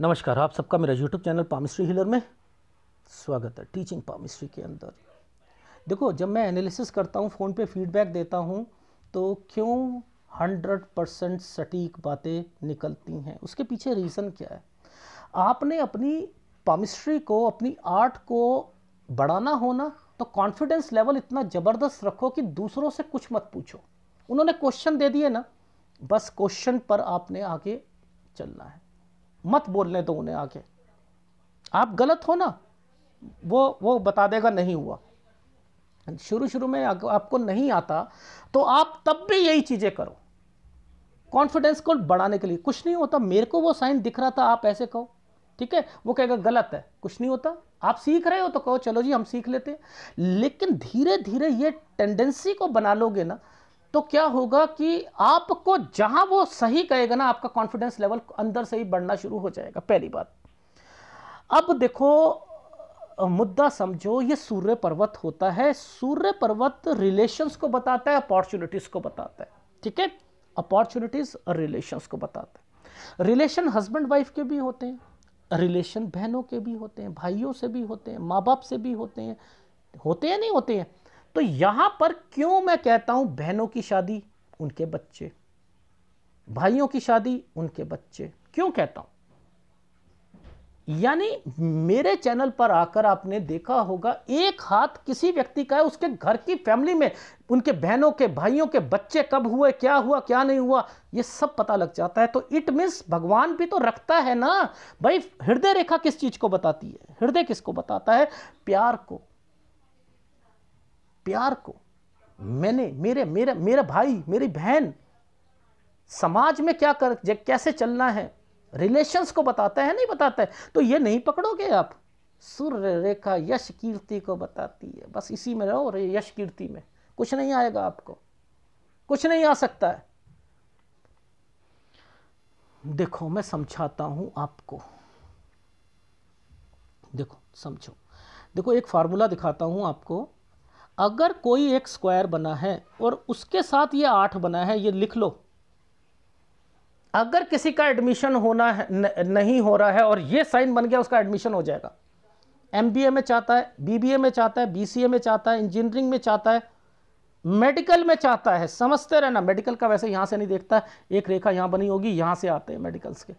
नमस्कार आप सबका मेरा यूट्यूब चैनल पामिस्ट्री हिलर में स्वागत है टीचिंग पामिस्ट्री के अंदर देखो जब मैं एनालिसिस करता हूँ फ़ोन पे फीडबैक देता हूँ तो क्यों हंड्रेड परसेंट सटीक बातें निकलती हैं उसके पीछे रीज़न क्या है आपने अपनी पामिस्ट्री को अपनी आर्ट को बढ़ाना हो ना तो कॉन्फिडेंस लेवल इतना ज़बरदस्त रखो कि दूसरों से कुछ मत पूछो उन्होंने क्वेश्चन दे दिए ना बस क्वेश्चन पर आपने आगे चलना है मत बोलने दो तो उन्हें आगे आप गलत हो ना वो वो बता देगा नहीं हुआ शुरू शुरू में आपको नहीं आता तो आप तब भी यही चीज़ें करो कॉन्फिडेंस को बढ़ाने के लिए कुछ नहीं होता मेरे को वो साइन दिख रहा था आप ऐसे कहो ठीक है वो कहेगा गलत है कुछ नहीं होता आप सीख रहे हो तो कहो चलो जी हम सीख लेते हैं लेकिन धीरे धीरे ये टेंडेंसी को बना लोगे ना तो क्या होगा कि आपको जहां वो सही कहेगा ना आपका कॉन्फिडेंस लेवल अंदर से ही बढ़ना शुरू हो जाएगा पहली बात अब देखो मुद्दा समझो ये सूर्य पर्वत होता है सूर्य पर्वत रिलेशंस को बताता है अपॉर्चुनिटीज को बताता है ठीक है अपॉर्चुनिटीज और रिलेशंस को बताता है रिलेशन हस्बैंड वाइफ के भी होते हैं रिलेशन बहनों के भी होते हैं भाइयों से भी होते हैं माँ बाप से भी होते हैं होते हैं नहीं होते हैं तो यहां पर क्यों मैं कहता हूं बहनों की शादी उनके बच्चे भाइयों की शादी उनके बच्चे क्यों कहता हूं यानी मेरे चैनल पर आकर आपने देखा होगा एक हाथ किसी व्यक्ति का है उसके घर की फैमिली में उनके बहनों के भाइयों के बच्चे कब हुए क्या हुआ क्या नहीं हुआ ये सब पता लग जाता है तो इट मीन्स भगवान भी तो रखता है ना भाई हृदय रेखा किस चीज़ को बताती है हृदय किसको बताता है प्यार को प्यार को मैंने मेरे मेरे मेरा भाई मेरी बहन समाज में क्या कर कैसे चलना है रिलेशंस को बताता है नहीं बताता है तो ये नहीं पकड़ोगे आप सूर्य रेखा यश कीर्ति को बताती है बस इसी में रहो यश कीर्ति में कुछ नहीं आएगा आपको कुछ नहीं आ सकता है देखो मैं समझाता हूं आपको देखो समझो देखो एक फार्मूला दिखाता हूं आपको अगर कोई एक स्क्वायर बना है और उसके साथ ये आठ बना है ये लिख लो अगर किसी का एडमिशन होना है न, नहीं हो रहा है और ये साइन बन गया उसका एडमिशन हो जाएगा एम में चाहता है बी में चाहता है बी में चाहता है इंजीनियरिंग में चाहता है मेडिकल में चाहता है समझते रहना मेडिकल का वैसे यहाँ से नहीं देखता एक रेखा यहाँ बनी होगी यहाँ से आते हैं मेडिकल्स के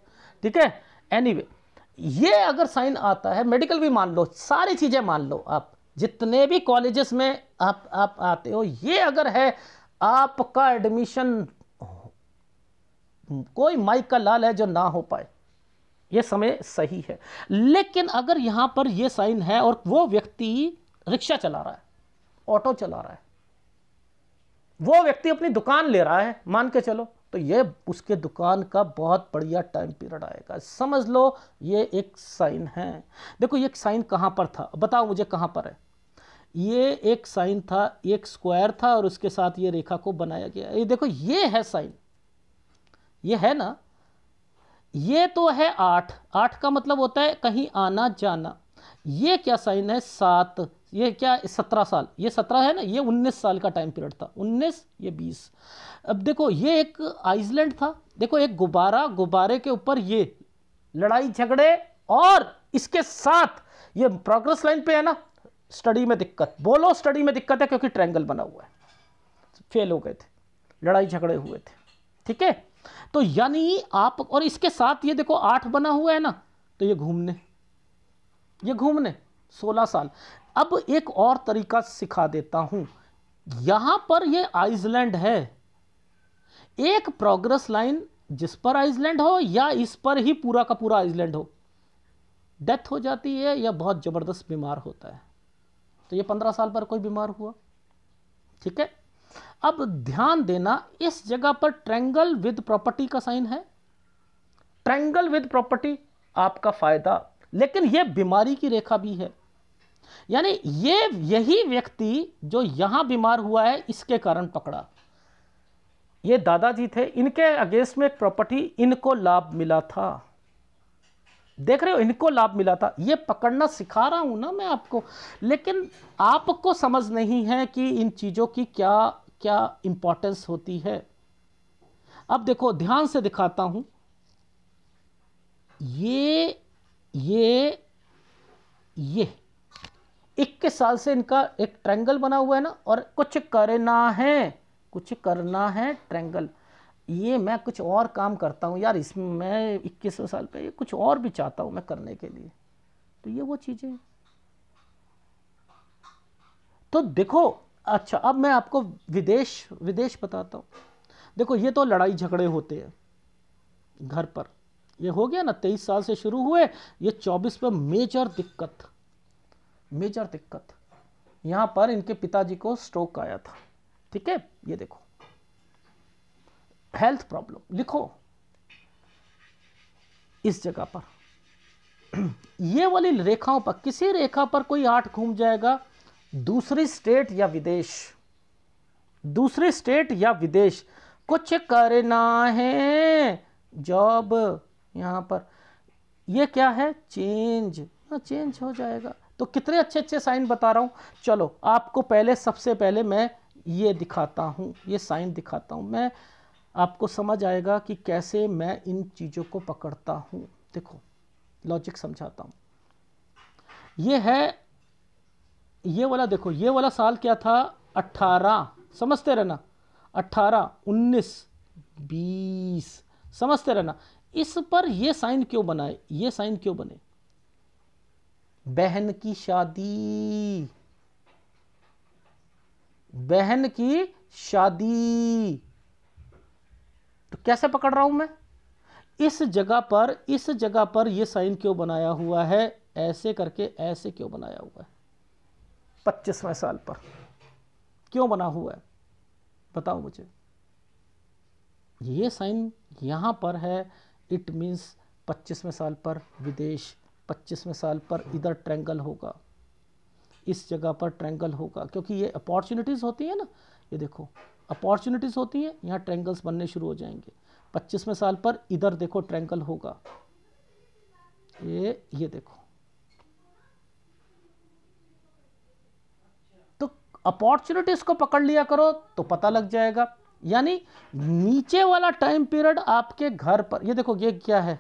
ठीक है एनीवे anyway, ये अगर साइन आता है मेडिकल भी मान लो सारी चीज़ें मान लो आप जितने भी कॉलेजेस में आप आप आते हो ये अगर है आपका एडमिशन कोई माइक का लाल है जो ना हो पाए ये समय सही है लेकिन अगर यहां पर ये साइन है और वो व्यक्ति रिक्शा चला रहा है ऑटो चला रहा है वो व्यक्ति अपनी दुकान ले रहा है मान के चलो तो ये उसके दुकान का बहुत बढ़िया टाइम पीरियड आएगा समझ लो ये एक साइन है देखो ये साइन कहाँ पर था बताओ मुझे कहाँ पर है ये एक साइन था एक स्क्वायर था और उसके साथ ये रेखा को बनाया गया ये देखो ये है साइन ये है ना ये तो है आठ आठ का मतलब होता है कहीं आना जाना ये क्या साइन है सात ये क्या सत्रह साल ये सत्रह है ना ये उन्नीस साल का टाइम पीरियड था उन्नीस ये बीस अब देखो ये एक आइसलैंड था देखो एक गुब्बारा गुब्बारे के ऊपर ये लड़ाई झगड़े और इसके साथ ये प्रोग्रेस लाइन पे है ना स्टडी में दिक्कत बोलो स्टडी में दिक्कत है क्योंकि ट्रैंगल बना हुआ है फेल हो गए थे लड़ाई झगड़े हुए थे ठीक है तो यानी आप और इसके साथ ये देखो आठ बना हुआ है ना तो ये घूमने ये घूमने सोलह साल अब एक और तरीका सिखा देता हूं यहां पर ये आइसलैंड है एक प्रोग्रेस लाइन जिस पर आइसलैंड हो या इस पर ही पूरा का पूरा आइसलैंड हो डेथ हो जाती है या बहुत ज़बरदस्त बीमार होता है तो ये पंद्रह साल पर कोई बीमार हुआ ठीक है अब ध्यान देना इस जगह पर ट्रेंगल विद प्रॉपर्टी का साइन है ट्रेंगल विद प्रॉपर्टी आपका फायदा लेकिन यह बीमारी की रेखा भी है यानी ये यही व्यक्ति जो यहां बीमार हुआ है इसके कारण पकड़ा ये दादाजी थे इनके अगेंस्ट में प्रॉपर्टी इनको लाभ मिला था देख रहे हो इनको लाभ मिला था ये पकड़ना सिखा रहा हूँ ना मैं आपको लेकिन आपको समझ नहीं है कि इन चीज़ों की क्या क्या इम्पोर्टेंस होती है अब देखो ध्यान से दिखाता हूँ ये ये ये इक्कीस साल से इनका एक ट्रेंगल बना हुआ है ना और कुछ करना है कुछ करना है ट्रेंगल ये मैं कुछ और काम करता हूँ यार इसमें मैं इक्कीस साल पे कुछ और भी चाहता हूँ मैं करने के लिए तो ये वो चीज़ें तो देखो अच्छा अब मैं आपको विदेश विदेश बताता हूँ देखो ये तो लड़ाई झगड़े होते हैं घर पर ये हो गया ना तेईस साल से शुरू हुए ये चौबीस पर मेजर दिक्कत मेजर दिक्कत यहाँ पर इनके पिताजी को स्ट्रोक आया था ठीक है ये देखो हेल्थ प्रॉब्लम लिखो इस जगह पर ये वाली रेखाओं पर किसी रेखा पर कोई आठ घूम जाएगा दूसरी स्टेट या विदेश दूसरी स्टेट या विदेश कुछ करना है जॉब यहां पर ये क्या है चेंज चेंज हाँ, हो जाएगा तो कितने अच्छे अच्छे साइन बता रहा हूं चलो आपको पहले सबसे पहले मैं ये दिखाता हूं ये साइन दिखाता हूं मैं आपको समझ आएगा कि कैसे मैं इन चीज़ों को पकड़ता हूँ देखो लॉजिक समझाता हूँ ये है ये वाला देखो ये वाला साल क्या था अट्ठारह समझते रहना अट्ठारह उन्नीस बीस समझते रहना इस पर ये साइन क्यों बनाए ये साइन क्यों बने बहन की शादी बहन की शादी कैसे पकड़ रहा हूं मैं इस जगह पर इस जगह पर ये साइन क्यों बनाया हुआ है ऐसे करके ऐसे क्यों बनाया हुआ है पच्चीसवें साल पर क्यों बना हुआ है बताओ मुझे ये साइन यहां पर है इट मीन्स पच्चीसवें साल पर विदेश पच्चीसवें साल पर इधर ट्रेंगल होगा इस जगह पर ट्रेंगल होगा क्योंकि ये अपॉर्चुनिटीज़ होती है ना ये देखो अपॉर्चुनिटीज़ होती हैं यहाँ ट्रेंगल्स बनने शुरू हो जाएंगे पच्चीसवें साल पर इधर देखो ट्रेंगल होगा ये ये देखो तो अपॉर्चुनिटीज़ को पकड़ लिया करो तो पता लग जाएगा यानी नीचे वाला टाइम पीरियड आपके घर पर ये देखो ये क्या है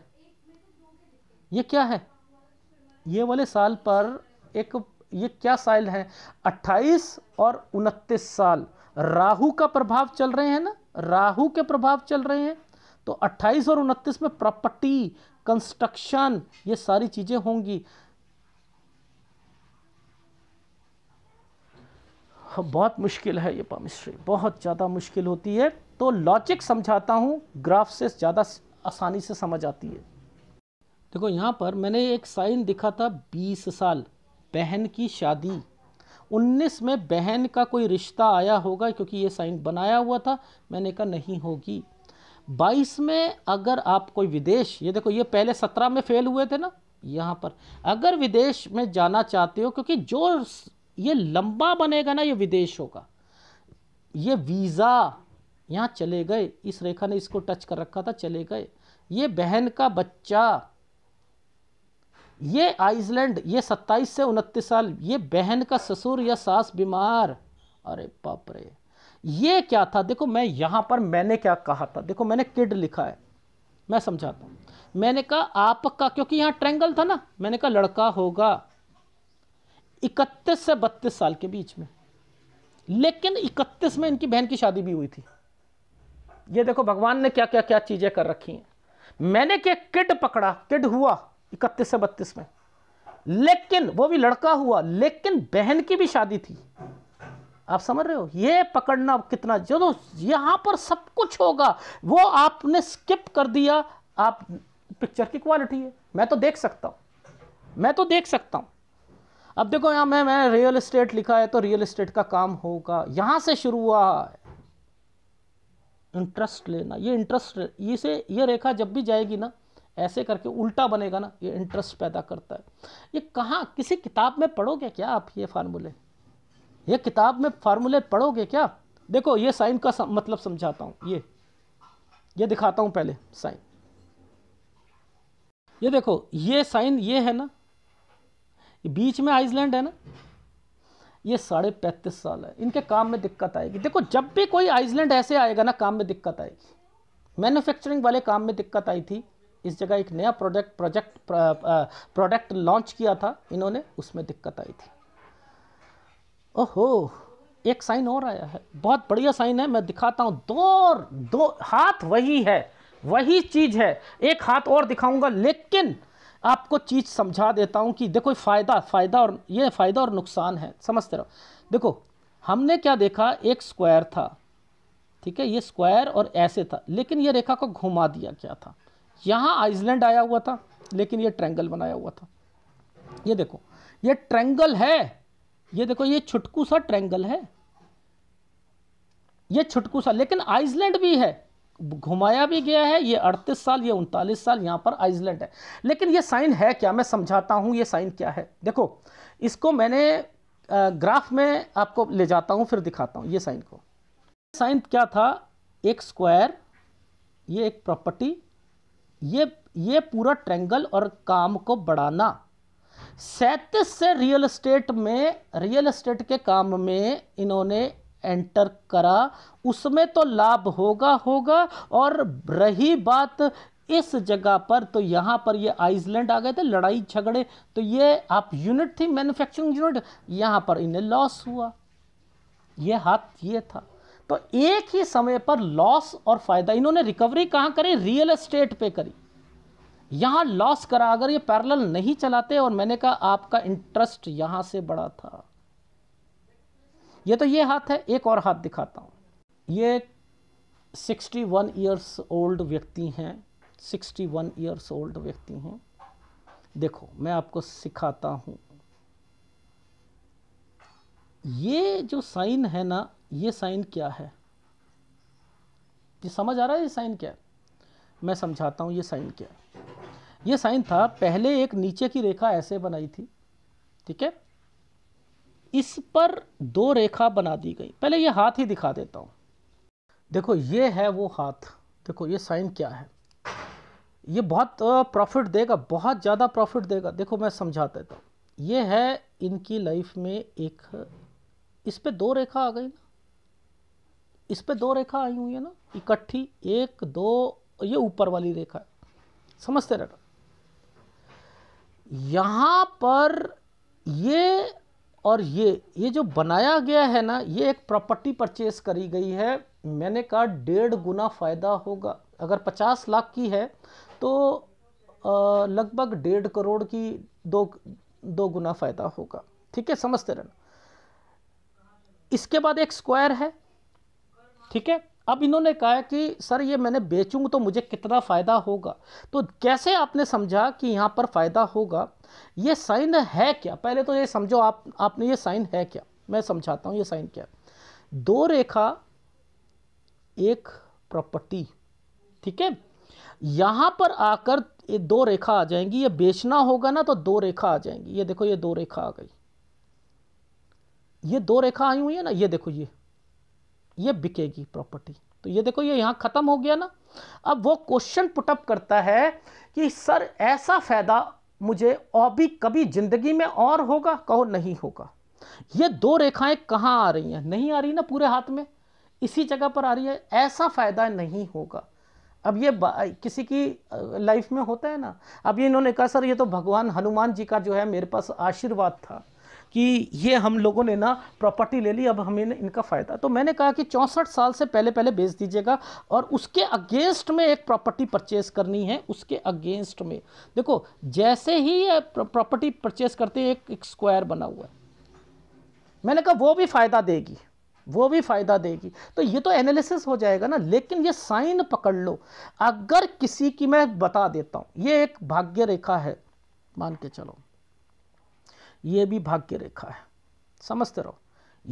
ये क्या है ये वाले साल पर एक ये क्या साइल है 28 और उनतीस साल राहु का प्रभाव चल रहे हैं ना राहु के प्रभाव चल रहे हैं तो 28 और 29 में प्रॉपर्टी कंस्ट्रक्शन ये सारी चीज़ें होंगी हाँ, बहुत मुश्किल है ये पामिस्ट्री बहुत ज़्यादा मुश्किल होती है तो लॉजिक समझाता हूं ग्राफ से ज़्यादा आसानी से समझ आती है देखो यहां पर मैंने एक साइन दिखा था 20 साल बहन की शादी 19 में बहन का कोई रिश्ता आया होगा क्योंकि ये साइन बनाया हुआ था मैंने कहा नहीं होगी 22 में अगर आप कोई विदेश ये देखो ये पहले 17 में फेल हुए थे ना यहाँ पर अगर विदेश में जाना चाहते हो क्योंकि जो ये लंबा बनेगा ना ये विदेश होगा ये वीज़ा यहाँ चले गए इस रेखा ने इसको टच कर रखा था चले गए ये बहन का बच्चा ये आइसलैंड ये 27 से उनतीस साल ये बहन का ससुर या सास बीमार अरे बाप रे ये क्या था देखो मैं यहां पर मैंने क्या कहा था देखो मैंने किड लिखा है मैं समझाता मैंने कहा आपका क्योंकि यहां ट्रेंगल था ना मैंने कहा लड़का होगा इकतीस से बत्तीस साल के बीच में लेकिन इकतीस में इनकी बहन की शादी भी हुई थी ये देखो भगवान ने क्या क्या क्या चीज़ें कर रखी हैं मैंने क्या किड पकड़ा किड हुआ इकतीस से बत्तीस में लेकिन वो भी लड़का हुआ लेकिन बहन की भी शादी थी आप समझ रहे हो ये पकड़ना कितना जो यहां पर सब कुछ होगा वो आपने स्किप कर दिया आप पिक्चर की क्वालिटी है मैं तो देख सकता हूं मैं तो देख सकता हूं अब देखो यहां मैं मैंने रियल एस्टेट लिखा है तो रियल इस्टेट का काम होगा यहां से शुरू हुआ इंटरेस्ट लेना ये इंटरेस्ट इसे ये रेखा जब भी जाएगी ना ऐसे करके उल्टा बनेगा ना ये इंटरेस्ट पैदा करता है ये कहाँ किसी किताब में पढ़ोगे क्या आप ये फार्मूले ये किताब में फार्मूले पढ़ोगे क्या देखो ये साइन का सम, मतलब समझाता हूँ ये ये दिखाता हूँ पहले साइन ये देखो ये साइन ये है ना बीच में आइसलैंड है ना ये साढ़े पैंतीस साल है इनके काम में दिक्कत आएगी देखो जब भी कोई आइसलैंड ऐसे आएगा ना काम में दिक्कत आएगी मैन्युफैक्चरिंग वाले काम में दिक्कत आई थी इस जगह एक नया प्रोडक्ट प्रोजेक्ट प्रोडक्ट लॉन्च किया था इन्होंने उसमें दिक्कत आई थी ओहो एक साइन और आया है बहुत बढ़िया साइन है मैं दिखाता हूँ दो दो हाथ वही है वही चीज़ है एक हाथ और दिखाऊंगा लेकिन आपको चीज़ समझा देता हूँ कि देखो फ़ायदा फ़ायदा और ये फ़ायदा और नुकसान है समझते रहो देखो हमने क्या देखा एक स्क्वायर था ठीक है ये स्क्वायर और ऐसे था लेकिन ये रेखा को घुमा दिया गया था यहाँ आइसलैंड आया हुआ था लेकिन ये ट्रेंगल बनाया हुआ था ये देखो ये ट्रेंगल है ये देखो ये छुटकू सा ट्रेंगल है ये छुटकू सा लेकिन आइसलैंड भी है घुमाया भी गया है ये अड़तीस साल ये उनतालीस साल यहाँ पर आइसलैंड है लेकिन ये साइन है क्या मैं समझाता हूँ ये साइन क्या है देखो इसको मैंने ग्राफ में आपको ले जाता हूँ फिर दिखाता हूँ ये साइन को साइन क्या था एक स्क्वायर ये एक प्रॉपर्टी ये ये पूरा ट्रेंगल और काम को बढ़ाना सैंतीस से रियल एस्टेट में रियल एस्टेट के काम में इन्होंने एंटर करा उसमें तो लाभ होगा होगा और रही बात इस जगह पर तो यहाँ पर ये आइसलैंड आ गए थे लड़ाई झगड़े तो ये आप यूनिट थी मैन्युफैक्चरिंग यूनिट यहाँ पर इन्हें लॉस हुआ ये हाथ ये था तो एक ही समय पर लॉस और फायदा इन्होंने रिकवरी कहां करी रियल एस्टेट पे करी यहां लॉस करा अगर ये पैरेलल नहीं चलाते और मैंने कहा आपका इंटरेस्ट यहां से बड़ा था ये तो ये हाथ है एक और हाथ दिखाता हूं ये 61 वन ईयर्स ओल्ड व्यक्ति हैं 61 वन ईयर्स ओल्ड व्यक्ति हैं देखो मैं आपको सिखाता हूं ये जो साइन है ना ये साइन क्या है ये समझ आ रहा है ये साइन क्या है मैं समझाता हूँ ये साइन क्या है ये साइन था पहले एक नीचे की रेखा ऐसे बनाई थी ठीक है इस पर दो रेखा बना दी गई पहले ये हाथ ही दिखा देता हूँ देखो ये है वो हाथ देखो ये साइन क्या है ये बहुत प्रॉफिट देगा बहुत ज़्यादा प्रॉफिट देगा देखो मैं समझा देता हूँ ये है इनकी लाइफ में एक इस पर दो रेखा आ गई ना इस पर दो रेखा आई हुई है ना इकट्ठी एक दो ये ऊपर वाली रेखा है समझते रहना यहां पर ये और ये ये जो बनाया गया है ना ये एक प्रॉपर्टी परचेस करी गई है मैंने कहा डेढ़ गुना फ़ायदा होगा अगर पचास लाख की है तो लगभग डेढ़ करोड़ की दो दो गुना फ़ायदा होगा ठीक है समझते रहना इसके बाद एक स्क्वायर है ठीक है अब इन्होंने कहा कि सर ये मैंने बेचूंगा तो मुझे कितना फ़ायदा होगा तो कैसे आपने समझा कि यहाँ पर फ़ायदा होगा ये साइन है क्या पहले तो ये समझो आप आपने ये साइन है क्या मैं समझाता हूँ ये साइन क्या दो रेखा एक प्रॉपर्टी ठीक है यहाँ पर आकर ये दो रेखा आ जाएंगी ये बेचना होगा ना तो दो रेखा आ जाएंगी ये देखो ये दो रेखा आ गई ये दो रेखा आई हुई है ना ये देखो ये ये बिकेगी प्रॉपर्टी तो ये देखो ये यहाँ ख़त्म हो गया ना अब वो क्वेश्चन पुटअप करता है कि सर ऐसा फ़ायदा मुझे और भी कभी ज़िंदगी में और होगा कहो नहीं होगा ये दो रेखाएं कहाँ आ रही हैं नहीं आ रही ना पूरे हाथ में इसी जगह पर आ रही है ऐसा फ़ायदा नहीं होगा अब ये किसी की लाइफ में होता है ना अब ये इन्होंने कहा सर ये तो भगवान हनुमान जी का जो है मेरे पास आशीर्वाद था कि ये हम लोगों ने ना प्रॉपर्टी ले ली अब हमें इनका फ़ायदा तो मैंने कहा कि चौंसठ साल से पहले पहले बेच दीजिएगा और उसके अगेंस्ट में एक प्रॉपर्टी परचेज करनी है उसके अगेंस्ट में देखो जैसे ही प्रॉपर्टी परचेज करते एक, एक स्क्वायर बना हुआ है मैंने कहा वो भी फ़ायदा देगी वो भी फ़ायदा देगी तो ये तो एनालिसिस हो जाएगा ना लेकिन ये साइन पकड़ लो अगर किसी की मैं बता देता हूं ये एक भाग्य रेखा है मान के चलो ये भी भाग्य रेखा है समझते रहो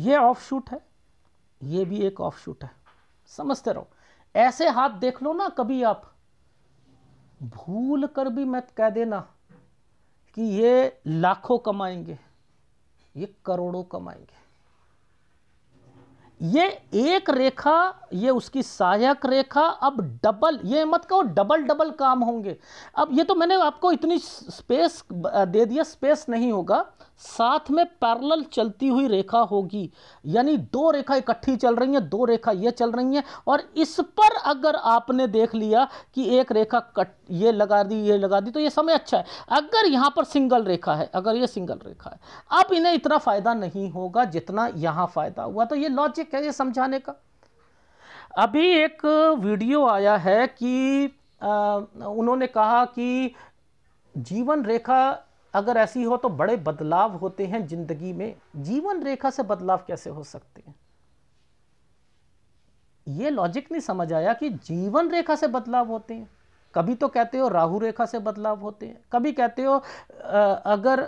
ये ऑफ शूट है ये भी एक ऑफ शूट है समझते रहो ऐसे हाथ देख लो ना कभी आप भूल कर भी मत कह देना कि ये लाखों कमाएंगे ये करोड़ों कमाएंगे ये एक रेखा ये उसकी सहायक रेखा अब डबल ये मत कहो डबल डबल काम होंगे अब ये तो मैंने आपको इतनी स्पेस दे दिया स्पेस नहीं होगा साथ में पैरल चलती हुई रेखा होगी यानी दो रेखा इकट्ठी चल रही है दो रेखा ये चल रही है और इस पर अगर आपने देख लिया कि एक रेखा कट ये लगा दी ये लगा दी तो ये समय अच्छा है अगर यहाँ पर सिंगल रेखा है अगर ये सिंगल रेखा है अब इन्हें इतना फ़ायदा नहीं होगा जितना यहाँ फ़ायदा हुआ तो ये लॉजिक है ये समझाने का अभी एक वीडियो आया है कि आ, उन्होंने कहा कि जीवन रेखा अगर ऐसी हो तो बड़े बदलाव होते हैं जिंदगी में जीवन रेखा से बदलाव कैसे हो सकते हैं ये लॉजिक नहीं समझ आया कि जीवन रेखा से बदलाव होते हैं कभी तो कहते हो राहु रेखा से बदलाव होते हैं कभी कहते हो अगर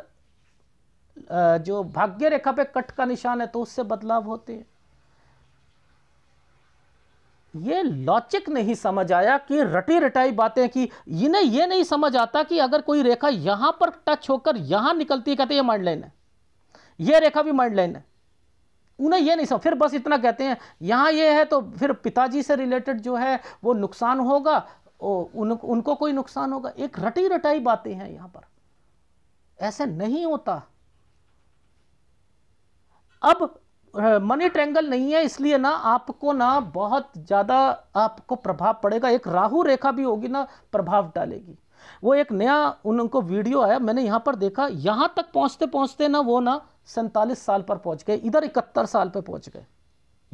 जो भाग्य रेखा पे कट का निशान है तो उससे बदलाव होते हैं ये लॉजिक नहीं समझ आया कि रटी रटाई बातें कि इन्हें ये नहीं समझ आता कि अगर कोई रेखा यहां पर टच होकर यहां निकलती है कहते हैं ये माइंड लाइन है ये रेखा भी माइंड लाइन है उन्हें ये नहीं समझ फिर बस इतना कहते हैं यहां ये है तो फिर पिताजी से रिलेटेड जो है वो नुकसान होगा उन, उनको कोई नुकसान होगा एक रटी रटाई बातें हैं यहां पर ऐसे नहीं होता अब मनी ट्रेंगल नहीं है इसलिए ना आपको ना बहुत ज़्यादा आपको प्रभाव पड़ेगा एक राहु रेखा भी होगी ना प्रभाव डालेगी वो एक नया उनको वीडियो आया मैंने यहाँ पर देखा यहाँ तक पहुँचते पहुँचते ना वो ना सैंतालीस साल पर पहुँच गए इधर इकहत्तर साल पर पहुँच गए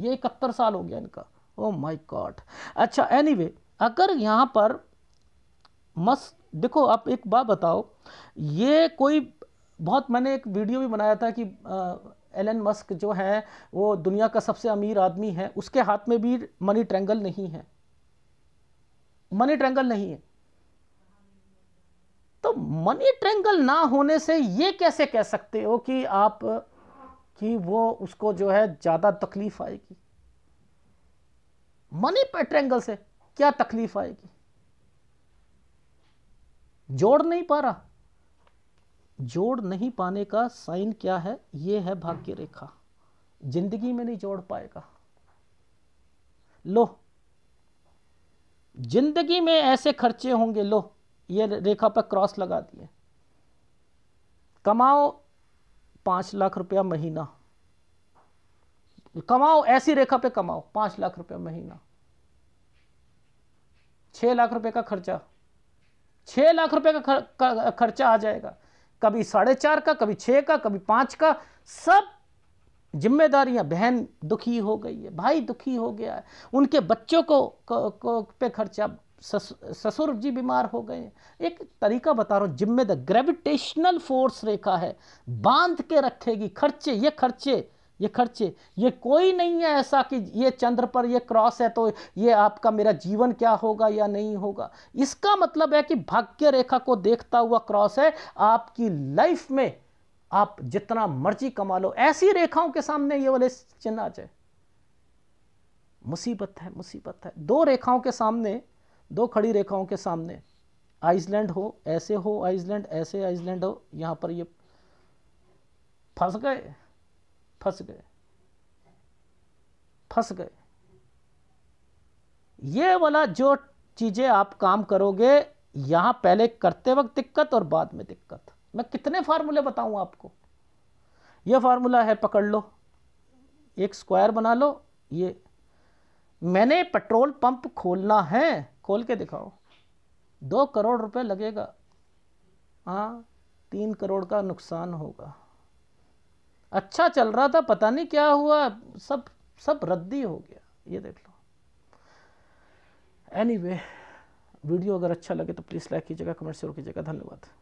ये इकहत्तर साल हो गया इनका ओ माई गॉड अच्छा एनी anyway, अगर यहाँ पर मस्त देखो आप एक बात बताओ ये कोई बहुत मैंने एक वीडियो भी बनाया था कि आ, एलन मस्क जो है वो दुनिया का सबसे अमीर आदमी है उसके हाथ में भी मनी ट्रैंगल नहीं है मनी ट्रैंगल नहीं है तो मनी ट्रैंगल ना होने से ये कैसे कह सकते हो कि आप कि वो उसको जो है ज़्यादा तकलीफ आएगी मनी पे ट्रैंगल से क्या तकलीफ आएगी जोड़ नहीं पा रहा जोड़ नहीं पाने का साइन क्या है ये है भाग्य रेखा जिंदगी में नहीं जोड़ पाएगा लो जिंदगी में ऐसे खर्चे होंगे लो ये रेखा पर क्रॉस लगा दिए कमाओ पांच लाख रुपया महीना कमाओ ऐसी रेखा पे कमाओ पांच लाख रुपया महीना छह लाख रुपए का खर्चा छह लाख रुपए का खर्चा आ जाएगा कभी साढ़े चार का कभी छः का कभी पाँच का सब जिम्मेदारियां बहन दुखी हो गई है भाई दुखी हो गया है उनके बच्चों को, को, को पे खर्चा सस, ससुर जी बीमार हो गए एक तरीका बता रहा हूँ जिम्मेदार ग्रेविटेशनल फोर्स रेखा है बांध के रखेगी खर्चे ये खर्चे ये खर्चे ये कोई नहीं है ऐसा कि ये चंद्र पर ये क्रॉस है तो ये आपका मेरा जीवन क्या होगा या नहीं होगा इसका मतलब है कि भाग्य रेखा को देखता हुआ क्रॉस है आपकी लाइफ में आप जितना मर्जी कमा लो ऐसी रेखाओं के सामने ये वाले चिन्ह आ जाए मुसीबत है मुसीबत है दो रेखाओं के सामने दो खड़ी रेखाओं के सामने आइसलैंड हो ऐसे हो आइसलैंड ऐसे आइसलैंड हो यहाँ पर ये फंस गए फंस गए फंस गए ये वाला जो चीज़ें आप काम करोगे यहां पहले करते वक्त दिक्कत और बाद में दिक्कत मैं कितने फार्मूले बताऊं आपको यह फार्मूला है पकड़ लो एक स्क्वायर बना लो ये मैंने पेट्रोल पंप खोलना है खोल के दिखाओ दो करोड़ रुपए लगेगा हाँ तीन करोड़ का नुकसान होगा अच्छा चल रहा था पता नहीं क्या हुआ सब सब रद्दी हो गया ये देख लो एनीवे anyway, वीडियो अगर अच्छा लगे तो प्लीज़ लाइक कीजिएगा कमेंट शेयर कीजिएगा धन्यवाद